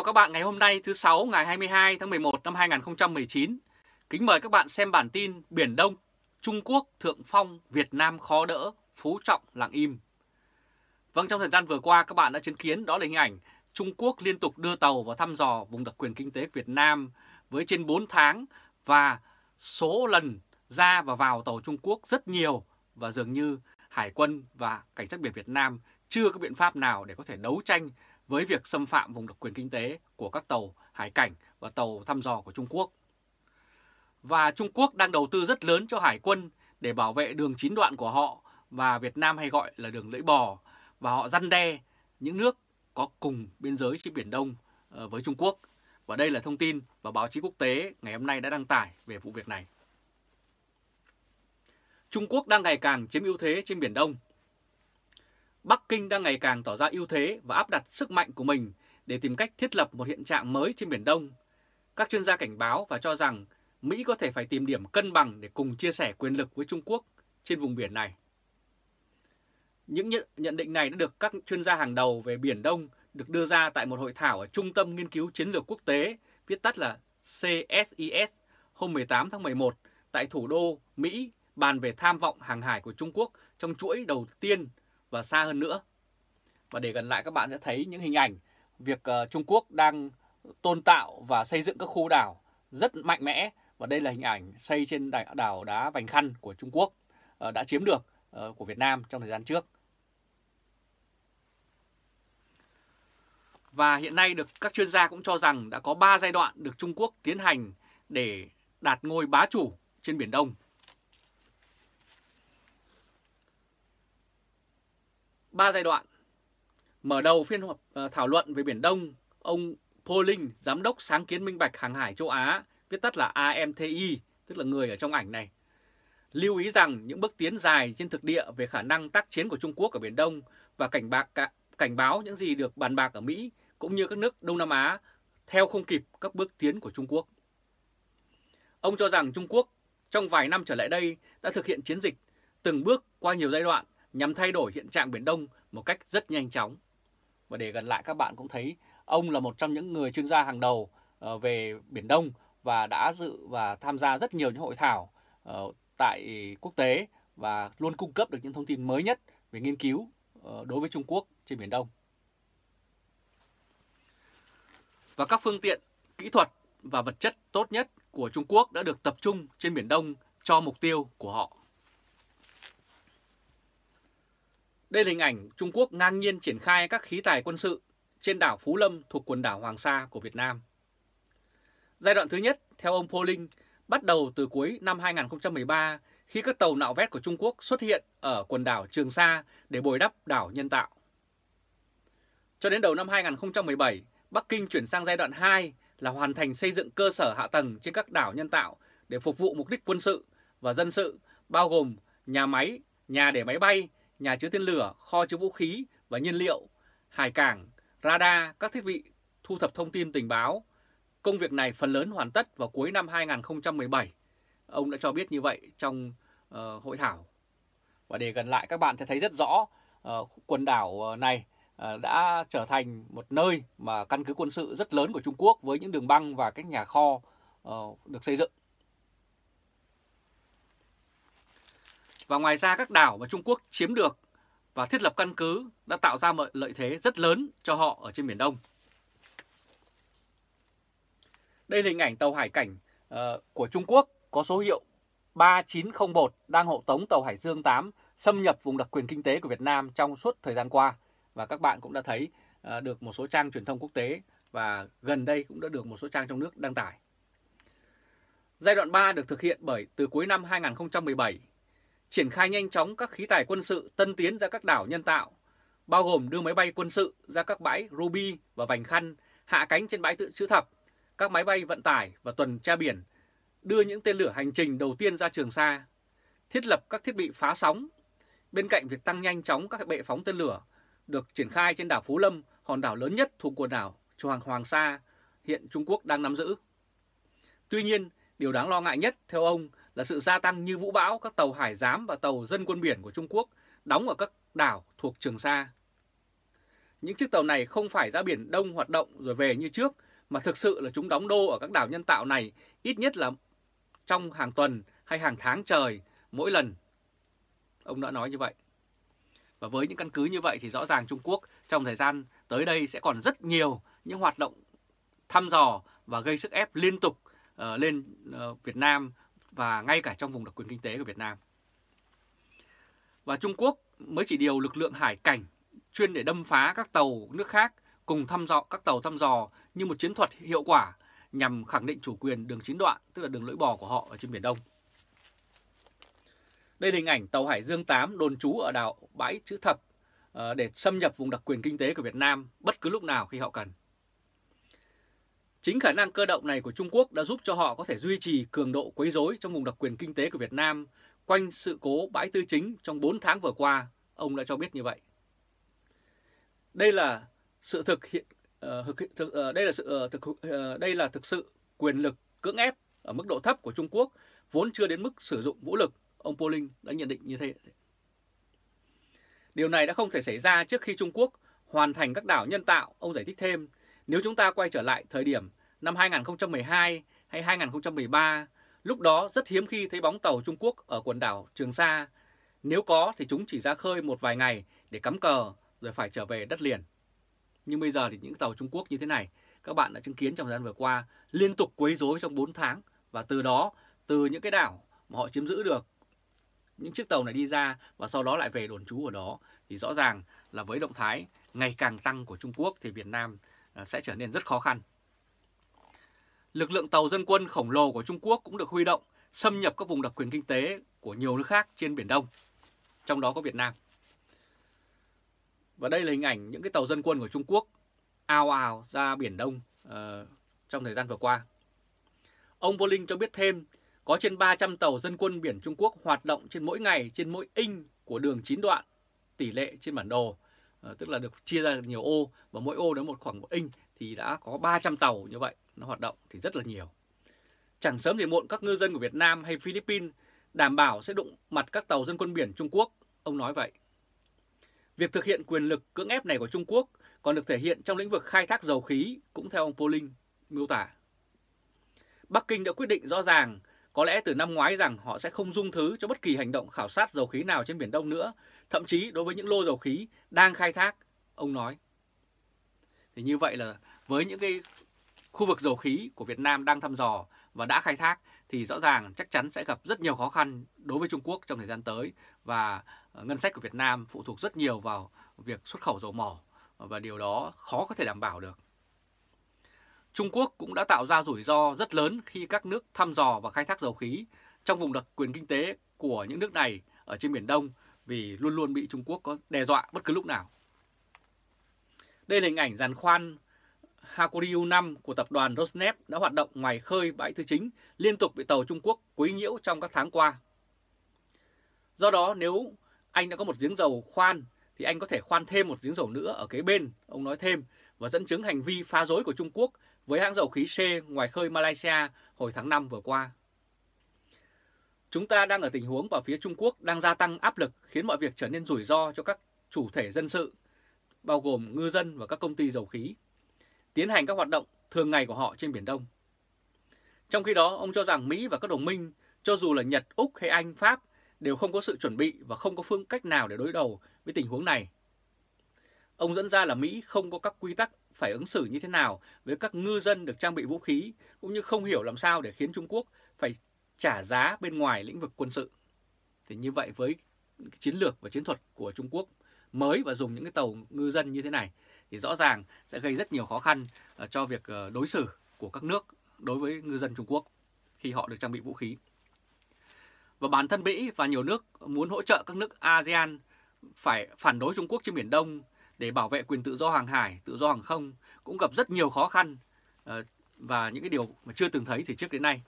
chào các bạn ngày hôm nay thứ sáu ngày 22 tháng 11 năm 2019. Kính mời các bạn xem bản tin Biển Đông, Trung Quốc thượng phong, Việt Nam khó đỡ, Phú Trọng lặng im. Vâng, trong thời gian vừa qua các bạn đã chứng kiến đó là hình ảnh Trung Quốc liên tục đưa tàu vào thăm dò vùng đặc quyền kinh tế Việt Nam với trên 4 tháng và số lần ra và vào tàu Trung Quốc rất nhiều và dường như Hải quân và Cảnh sát biển Việt Nam chưa có biện pháp nào để có thể đấu tranh với việc xâm phạm vùng độc quyền kinh tế của các tàu hải cảnh và tàu thăm dò của Trung Quốc. Và Trung Quốc đang đầu tư rất lớn cho hải quân để bảo vệ đường chín đoạn của họ và Việt Nam hay gọi là đường lưỡi bò và họ răn đe những nước có cùng biên giới trên Biển Đông ờ, với Trung Quốc. Và đây là thông tin và báo chí quốc tế ngày hôm nay đã đăng tải về vụ việc này. Trung Quốc đang ngày càng chiếm ưu thế trên Biển Đông Bắc Kinh đang ngày càng tỏ ra ưu thế và áp đặt sức mạnh của mình để tìm cách thiết lập một hiện trạng mới trên Biển Đông. Các chuyên gia cảnh báo và cho rằng Mỹ có thể phải tìm điểm cân bằng để cùng chia sẻ quyền lực với Trung Quốc trên vùng biển này. Những nhận định này đã được các chuyên gia hàng đầu về Biển Đông được đưa ra tại một hội thảo ở Trung tâm Nghiên cứu Chiến lược Quốc tế, viết tắt là CSIS, hôm 18 tháng 11 tại thủ đô Mỹ bàn về tham vọng hàng hải của Trung Quốc trong chuỗi đầu tiên và xa hơn nữa. Và để gần lại các bạn sẽ thấy những hình ảnh việc ờ, Trung Quốc đang tôn tạo và xây dựng các khu đảo rất mạnh mẽ và đây là hình ảnh xây trên đảo đá Vành Khăn của Trung Quốc ờ, đã chiếm được ờ, của Việt Nam trong thời gian trước. Và hiện nay được các chuyên gia cũng cho rằng đã có 3 giai đoạn được Trung Quốc tiến hành để đạt ngôi bá chủ trên Biển Đông ba giai đoạn. Mở đầu phiên họp ờ, thảo luận về Biển Đông, ông Pauling, Giám đốc Sáng kiến Minh Bạch Hàng hải châu Á, viết tắt là AMTI, tức là người ở trong ảnh này, lưu ý rằng những bước tiến dài trên thực địa về khả năng tác chiến của Trung Quốc ở Biển Đông và cảnh, bạc, cảnh báo những gì được bàn bạc ở Mỹ cũng như các nước Đông Nam Á theo không kịp các bước tiến của Trung Quốc. Ông cho rằng Trung Quốc trong vài năm trở lại đây đã thực hiện chiến dịch từng bước qua nhiều giai đoạn nhằm thay đổi hiện trạng Biển Đông một cách rất nhanh chóng. Và để gần lại các bạn cũng thấy ông là một trong những người chuyên gia hàng đầu ờ, về Biển Đông và đã dự và tham gia rất nhiều những hội thảo ờ, tại quốc tế và luôn cung cấp được những thông tin mới nhất về nghiên cứu ờ, đối với Trung Quốc trên Biển Đông. Và các phương tiện, kỹ thuật và vật chất tốt nhất của Trung Quốc đã được tập trung trên Biển Đông cho mục tiêu của họ. Đây là hình ảnh Trung Quốc ngang nhiên triển khai các khí tài quân sự trên đảo Phú Lâm thuộc quần đảo Hoàng Sa của Việt Nam. Giai đoạn thứ nhất, theo ông Poling, bắt đầu từ cuối năm 2013 khi các tàu nạo vét của Trung Quốc xuất hiện ở quần đảo Trường Sa để bồi đắp đảo nhân tạo. Cho đến đầu năm 2017, Bắc Kinh chuyển sang giai đoạn 2 là hoàn thành xây dựng cơ sở hạ tầng trên các đảo nhân tạo để phục vụ mục đích quân sự và dân sự, bao gồm nhà máy, nhà để máy bay nhà chứa tên lửa, kho chứa vũ khí và nhiên liệu, hải cảng, radar, các thiết bị thu thập thông tin tình báo. Công việc này phần lớn hoàn tất vào cuối năm 2017. Ông đã cho biết như vậy trong uh, hội thảo. Và để gần lại các bạn sẽ thấy rất rõ uh, quần đảo ờ, này uh, đã trở thành một nơi mà căn cứ quân sự rất lớn của Trung Quốc với những đường băng và các nhà kho uh, được xây dựng. Và ngoài ra các đảo mà Trung Quốc chiếm được và thiết lập căn cứ đã tạo ra một lợi thế rất lớn cho họ ở trên Biển Đông. Đây là hình ảnh tàu hải cảnh uh, của Trung Quốc có số hiệu 3901 đang hộ tống tàu Hải Dương 8 xâm nhập vùng đặc quyền kinh tế của Việt Nam trong suốt thời gian qua. Và các bạn cũng đã thấy uh, được một số trang truyền thông quốc tế và gần đây cũng đã được một số trang trong nước đăng tải. Giai đoạn 3 được thực hiện bởi từ cuối năm 2017 triển khai nhanh chóng các khí tài quân sự tân tiến ra các đảo nhân tạo, bao gồm đưa máy bay quân sự ra các bãi Ruby và Vành Khăn, hạ cánh trên bãi tự chữ thập, các máy bay vận tải và tuần tra biển, đưa những tên lửa hành trình đầu tiên ra Trường Sa, thiết lập các thiết bị phá sóng. Bên cạnh việc tăng nhanh chóng các bệ phóng tên lửa được triển khai trên đảo Phú Lâm, hòn đảo lớn nhất thuộc quần đảo Hoàng Hoàng Sa, hiện Trung Quốc đang nắm giữ. Tuy nhiên, điều đáng lo ngại nhất theo ông là sự gia tăng như vũ bão các tàu hải giám và tàu dân quân biển của Trung Quốc đóng ở các đảo thuộc Trường Sa. Những chiếc tàu này không phải ra biển Đông hoạt động rồi về như trước, mà thực sự là chúng đóng đô ở các đảo nhân tạo này ít nhất là trong hàng tuần hay hàng tháng trời mỗi lần. Ông đã nói như vậy. Và với những căn cứ như vậy thì rõ ràng Trung Quốc trong thời gian tới đây sẽ còn rất nhiều những hoạt động thăm dò và gây sức ép liên tục uh, lên uh, Việt Nam và ngay cả trong vùng đặc quyền kinh tế của Việt Nam. Và Trung Quốc mới chỉ điều lực lượng hải cảnh chuyên để đâm phá các tàu nước khác cùng thăm dò các tàu thăm dò như một chiến thuật hiệu quả nhằm khẳng định chủ quyền đường chín đoạn, tức là đường lưỡi bò của họ ở trên Biển Đông. Đây là hình ảnh tàu Hải Dương 8 đồn trú ở đảo Bãi Chữ Thập ờ, để xâm nhập vùng đặc quyền kinh tế của Việt Nam bất cứ lúc nào khi họ cần. Chính khả năng cơ động này của Trung Quốc đã giúp cho họ có thể duy trì cường độ quấy rối trong vùng đặc quyền kinh tế của Việt Nam quanh sự cố bãi tư chính trong 4 tháng vừa qua, ông đã cho biết như vậy. Đây là sự thực hiện uh, thực, uh, đây là sự uh, thực uh, đây là thực sự quyền lực cưỡng ép ở mức độ thấp của Trung Quốc vốn chưa đến mức sử dụng vũ lực, ông Poling đã nhận định như thế. Điều này đã không thể xảy ra trước khi Trung Quốc hoàn thành các đảo nhân tạo, ông giải thích thêm nếu chúng ta quay trở lại thời điểm năm 2012 hay 2013, lúc đó rất hiếm khi thấy bóng tàu Trung Quốc ở quần đảo Trường Sa. Nếu có thì chúng chỉ ra khơi một vài ngày để cắm cờ rồi phải trở về đất liền. Nhưng bây giờ thì những tàu Trung Quốc như thế này, các bạn đã chứng kiến trong thời gian vừa qua liên tục quấy rối trong 4 tháng và từ đó, từ những cái đảo mà họ chiếm giữ được những chiếc tàu này đi ra và sau đó lại về đồn trú ở đó thì rõ ràng là với động thái ngày càng tăng của Trung Quốc thì Việt Nam À, sẽ trở nên rất khó khăn. Lực lượng tàu dân quân khổng lồ của Trung Quốc cũng được huy động xâm nhập các vùng đặc quyền kinh tế của nhiều nước khác trên Biển Đông, trong đó có Việt Nam. Và đây là hình ảnh những cái tàu dân quân của Trung Quốc ao ào ra Biển Đông uh, trong thời gian vừa qua. Ông Bolling cho biết thêm có trên 300 tàu dân quân biển Trung Quốc hoạt động trên mỗi ngày trên mỗi inch của đường chín đoạn, tỷ lệ trên bản đồ Ờ, tức là được chia ra nhiều ô và mỗi ô đó một khoảng một inch thì đã có 300 tàu như vậy nó hoạt động thì rất là nhiều. Chẳng sớm thì muộn các ngư dân của Việt Nam hay Philippines đảm bảo sẽ đụng mặt các tàu dân quân biển Trung Quốc, ông nói vậy. Việc thực hiện quyền lực cưỡng ép này của Trung Quốc còn được thể hiện trong lĩnh vực khai thác dầu khí, cũng theo ông Poling miêu tả. Bắc Kinh đã quyết định rõ ràng có lẽ từ năm ngoái rằng họ sẽ không dung thứ cho bất kỳ hành động khảo sát dầu khí nào trên Biển Đông nữa, thậm chí đối với những lô dầu khí đang khai thác, ông nói. Thì như vậy là với những cái khu vực dầu khí của Việt Nam đang thăm dò và đã khai thác thì rõ ràng chắc chắn sẽ gặp rất nhiều khó khăn đối với Trung Quốc trong thời gian tới và ờ, ngân sách của Việt Nam phụ thuộc rất nhiều vào việc xuất khẩu dầu mỏ và điều đó khó có thể đảm bảo được. Trung Quốc cũng đã tạo ra rủi ro rất lớn khi các nước thăm dò và khai thác dầu khí trong vùng đặc quyền kinh tế của những nước này ở trên Biển Đông vì luôn luôn bị Trung Quốc có đe dọa bất cứ lúc nào. Đây là hình ảnh giàn khoan Hakuryu 5 của tập đoàn Rosneft đã hoạt động ngoài khơi bãi tư chính liên tục bị tàu Trung Quốc quấy nhiễu trong các tháng qua. Do đó nếu anh đã có một giếng dầu khoan thì anh có thể khoan thêm một giếng dầu nữa ở kế bên, ông nói thêm, và dẫn chứng hành vi phá rối của Trung Quốc với hãng dầu khí C ngoài khơi Malaysia hồi tháng 5 vừa qua. Chúng ta đang ở tình huống và phía Trung Quốc đang gia tăng áp lực khiến mọi việc trở nên rủi ro cho các chủ thể dân sự, bao gồm ngư dân và các công ty dầu khí, tiến hành các hoạt động thường ngày của họ trên Biển Đông. Trong khi đó, ông cho rằng Mỹ và các đồng minh, cho dù là Nhật, Úc hay Anh, Pháp, đều không có sự chuẩn bị và không có phương cách nào để đối đầu với tình huống này. Ông dẫn ra là Mỹ không có các quy tắc phải ứng xử như thế nào với các ngư dân được trang bị vũ khí, cũng như không hiểu làm sao để khiến Trung Quốc phải trả giá bên ngoài lĩnh vực quân sự. Thì như vậy với chiến lược và chiến thuật của Trung Quốc mới và dùng những cái tàu ngư dân như thế này thì rõ ràng sẽ gây rất nhiều khó khăn ờ, cho việc ờ, đối xử của các nước đối với ngư dân Trung Quốc khi họ được trang bị vũ khí. Và bản thân Mỹ và nhiều nước muốn hỗ trợ các nước ASEAN phải phản đối Trung Quốc trên Biển Đông để bảo vệ quyền tự do hàng hải, tự do hàng không cũng gặp rất nhiều khó khăn ờ, và những cái điều mà chưa từng thấy từ trước đến nay.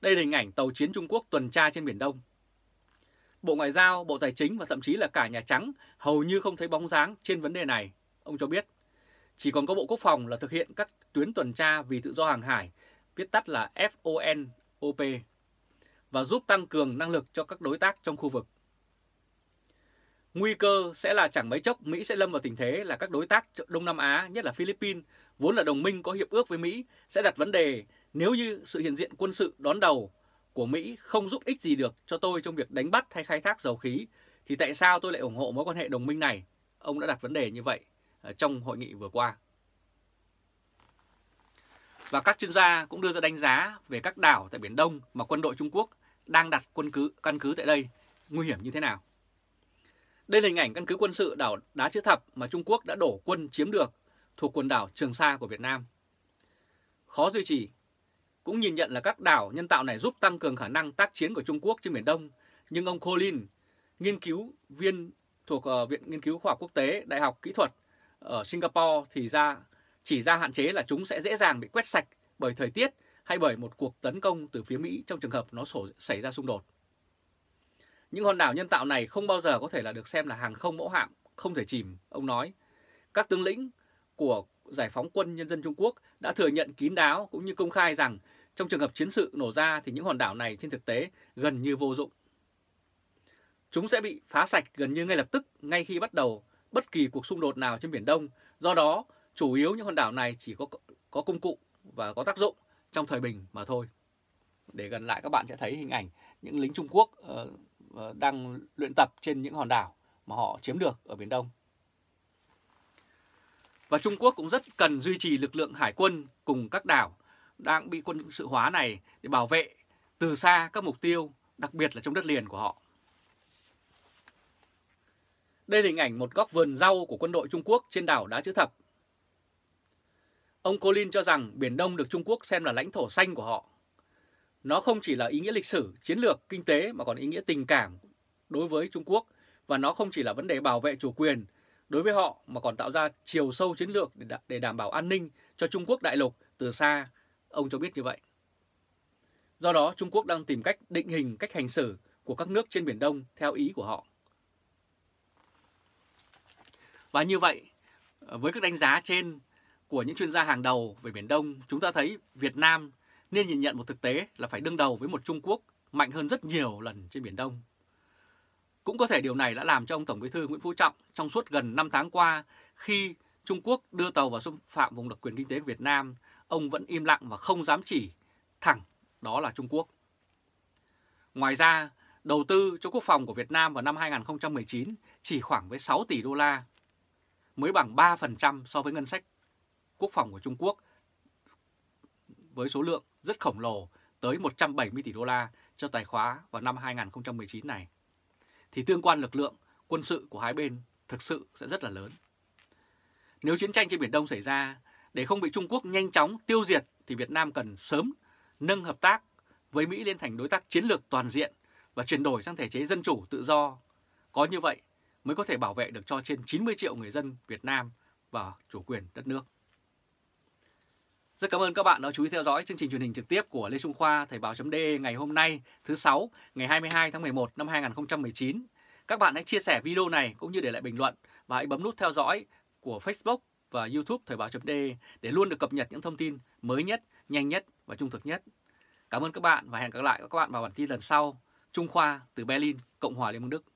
Đây là hình ảnh tàu chiến Trung Quốc tuần tra trên Biển Đông. Bộ Ngoại giao, Bộ Tài chính và thậm chí là cả Nhà Trắng hầu như không thấy bóng dáng trên vấn đề này, ông cho biết. Chỉ còn có Bộ Quốc phòng là thực hiện các tuyến tuần tra vì tự do hàng hải, viết tắt là FONOP, và giúp tăng cường năng lực cho các đối tác trong khu vực. Nguy cơ sẽ là chẳng mấy chốc Mỹ sẽ lâm vào tình thế là các đối tác Đông Nam Á, nhất là Philippines, vốn là đồng minh có hiệp ước với Mỹ, sẽ đặt vấn đề nếu như sự hiện diện quân sự đón đầu của Mỹ không giúp ích gì được cho tôi trong việc đánh bắt hay khai thác dầu khí, thì tại sao tôi lại ủng hộ mối quan hệ đồng minh này? Ông đã đặt vấn đề như vậy ờ, trong hội nghị vừa qua. Và các chuyên gia cũng đưa ra đánh giá về các đảo tại Biển Đông mà quân đội Trung Quốc đang đặt quân cứ căn cứ tại đây nguy hiểm như thế nào. Đây là hình ảnh căn cứ quân sự đảo Đá Chữ Thập mà Trung Quốc đã đổ quân chiếm được thuộc quần đảo Trường Sa của Việt Nam. Khó duy trì, cũng nhìn nhận là các đảo nhân tạo này giúp tăng cường khả năng tác chiến của Trung Quốc trên Biển Đông, nhưng ông Colin, nghiên cứu viên thuộc ờ, Viện Nghiên cứu Khoa học Quốc tế Đại học Kỹ thuật ở Singapore thì ra chỉ ra hạn chế là chúng sẽ dễ dàng bị quét sạch bởi thời tiết hay bởi một cuộc tấn công từ phía Mỹ trong trường hợp nó xảy ra xung đột. Những hòn đảo nhân tạo này không bao giờ có thể là được xem là hàng không mẫu hạm, không thể chìm, ông nói. Các tướng lĩnh của Giải phóng quân nhân dân Trung Quốc đã thừa nhận kín đáo cũng như công khai rằng trong trường hợp chiến sự nổ ra thì những hòn đảo này trên thực tế gần như vô dụng. Chúng sẽ bị phá sạch gần như ngay lập tức ngay khi bắt đầu bất kỳ cuộc xung đột nào trên Biển Đông. Do đó, chủ yếu những hòn đảo này chỉ có có công cụ và có tác dụng trong thời bình mà thôi. Để gần lại các bạn sẽ thấy hình ảnh những lính Trung Quốc uh, Ờ, đang luyện tập trên những hòn đảo mà họ chiếm được ở Biển Đông. Và Trung Quốc cũng rất cần duy trì lực lượng hải quân cùng các đảo đang bị quân sự hóa này để bảo vệ từ xa các mục tiêu, đặc biệt là trong đất liền của họ. Đây là hình ảnh một góc vườn rau của quân đội Trung Quốc trên đảo Đá Chữ Thập. Ông Colin cho rằng Biển Đông được Trung Quốc xem là lãnh thổ xanh của họ. Nó không chỉ là ý nghĩa lịch sử, chiến lược, kinh tế mà còn ý nghĩa tình cảm đối với Trung Quốc và nó không chỉ là vấn đề bảo vệ chủ quyền đối với họ mà còn tạo ra chiều sâu chiến lược để đảm bảo an ninh cho Trung Quốc đại lục từ xa, ông cho biết như vậy. Do đó, Trung Quốc đang tìm cách định hình cách hành xử của các nước trên Biển Đông theo ý của họ. Và như vậy, ờ, với các đánh giá trên của những chuyên gia hàng đầu về Biển Đông, chúng ta thấy Việt Nam nên nhìn nhận một thực tế là phải đương đầu với một Trung Quốc mạnh hơn rất nhiều lần trên Biển Đông. Cũng có thể điều này đã làm cho ông Tổng Bí thư Nguyễn Phú Trọng trong suốt gần 5 tháng qua khi Trung Quốc đưa tàu vào xâm phạm vùng đặc quyền kinh tế của Việt Nam, ông vẫn im lặng và không dám chỉ thẳng đó là Trung Quốc. Ngoài ra, đầu tư cho quốc phòng của Việt Nam vào năm 2019 chỉ khoảng với 6 tỷ đô la, mới bằng 3% so với ngân sách quốc phòng của Trung Quốc với số lượng rất khổng lồ tới 170 tỷ đô la cho tài khóa vào năm 2019 này, thì tương quan lực lượng quân sự của hai bên thực sự sẽ rất là lớn. Nếu chiến tranh trên Biển Đông xảy ra, để không bị Trung Quốc nhanh chóng tiêu diệt thì Việt Nam cần sớm nâng hợp tác với Mỹ lên thành đối tác chiến lược toàn diện và chuyển đổi sang thể chế dân chủ tự do. Có như vậy mới có thể bảo vệ được cho trên 90 triệu người dân Việt Nam và chủ quyền đất nước. Rất cảm ơn các bạn đã chú ý theo dõi chương trình truyền hình trực tiếp của Lê Trung Khoa Thời báo .d ngày hôm nay thứ 6 ngày 22 tháng 11 năm 2019. Các bạn hãy chia sẻ video này cũng như để lại bình luận và hãy bấm nút theo dõi của Facebook và YouTube Thời báo .d để luôn được cập nhật những thông tin mới nhất, nhanh nhất và trung thực nhất. Cảm ơn các bạn và hẹn gặp lại các bạn vào bản tin lần sau. Trung Khoa từ Berlin, Cộng hòa Liên bang Đức.